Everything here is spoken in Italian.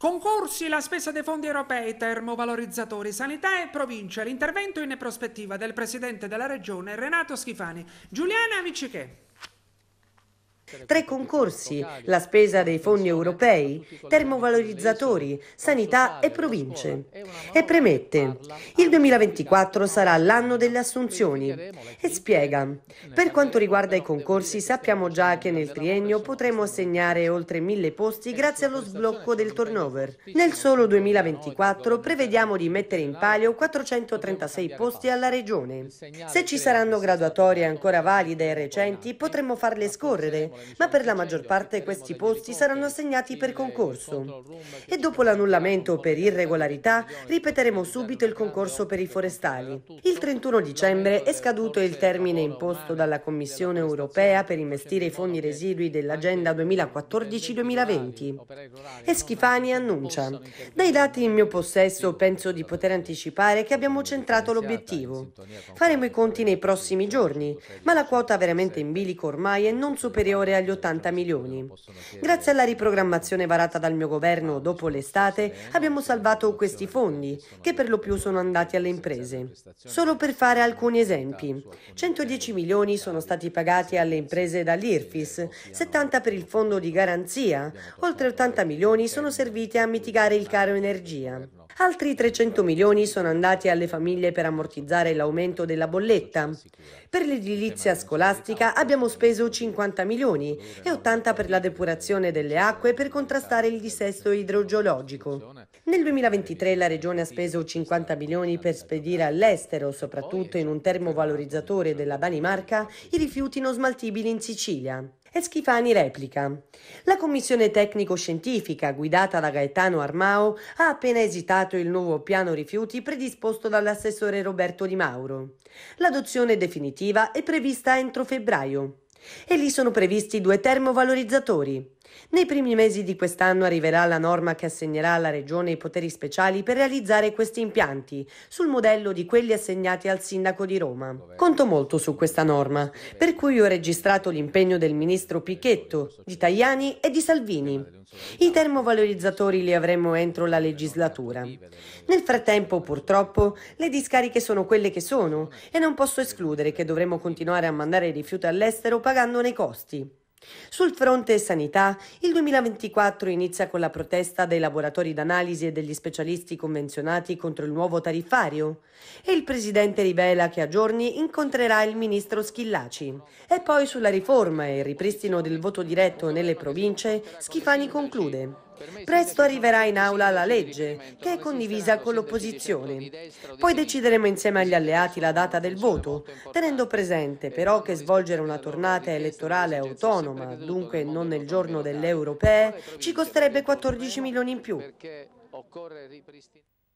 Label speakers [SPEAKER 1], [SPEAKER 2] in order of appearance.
[SPEAKER 1] Concorsi, la spesa dei fondi europei, termovalorizzatori, sanità e provincia. L'intervento in prospettiva del Presidente della Regione Renato Schifani. Giuliana Miccichè. Tre concorsi, la spesa dei fondi europei, termovalorizzatori, sanità e province. E premette, il 2024 sarà l'anno delle assunzioni. E spiega, per quanto riguarda i concorsi sappiamo già che nel triennio potremo assegnare oltre mille posti grazie allo sblocco del turnover. Nel solo 2024 prevediamo di mettere in palio 436 posti alla regione. Se ci saranno graduatorie ancora valide e recenti potremmo farle scorrere ma per la maggior parte questi posti saranno assegnati per concorso. E dopo l'annullamento per irregolarità ripeteremo subito il concorso per i forestali. Il 31 dicembre è scaduto il termine imposto dalla Commissione europea per investire i fondi residui dell'Agenda 2014-2020. E Schifani annuncia, dai dati in mio possesso penso di poter anticipare che abbiamo centrato l'obiettivo. Faremo i conti nei prossimi giorni, ma la quota veramente in bilico ormai è non superiore superiore agli 80 milioni. Grazie alla riprogrammazione varata dal mio governo dopo l'estate, abbiamo salvato questi fondi, che per lo più sono andati alle imprese. Solo per fare alcuni esempi, 110 milioni sono stati pagati alle imprese dall'IRFIS, 70 per il fondo di garanzia, oltre 80 milioni sono serviti a mitigare il caro energia. Altri 300 milioni sono andati alle famiglie per ammortizzare l'aumento della bolletta. Per l'edilizia scolastica abbiamo speso 50 milioni e 80 per la depurazione delle acque per contrastare il dissesto idrogeologico. Nel 2023 la Regione ha speso 50 milioni per spedire all'estero, soprattutto in un termovalorizzatore della Danimarca, i rifiuti non smaltibili in Sicilia. E Schifani replica. La commissione tecnico-scientifica guidata da Gaetano Armao ha appena esitato il nuovo piano rifiuti predisposto dall'assessore Roberto Di Mauro. L'adozione definitiva è prevista entro febbraio. E lì sono previsti due termovalorizzatori. Nei primi mesi di quest'anno arriverà la norma che assegnerà alla Regione i poteri speciali per realizzare questi impianti, sul modello di quelli assegnati al Sindaco di Roma. Conto molto su questa norma, per cui ho registrato l'impegno del Ministro Pichetto, di Tajani e di Salvini. I termovalorizzatori li avremo entro la legislatura. Nel frattempo, purtroppo, le discariche sono quelle che sono e non posso escludere che dovremo continuare a mandare rifiuti all'estero pagandone i costi. Sul fronte sanità, il 2024 inizia con la protesta dei laboratori d'analisi e degli specialisti convenzionati contro il nuovo tariffario e il presidente rivela che a giorni incontrerà il ministro Schillaci. E poi sulla riforma e il ripristino del voto diretto nelle province, Schifani conclude. Presto arriverà in aula la legge, che è condivisa con l'opposizione. Poi decideremo insieme agli alleati la data del voto, tenendo presente però che svolgere una tornata elettorale autonoma, dunque non nel giorno delle europee, ci costerebbe 14 milioni in più.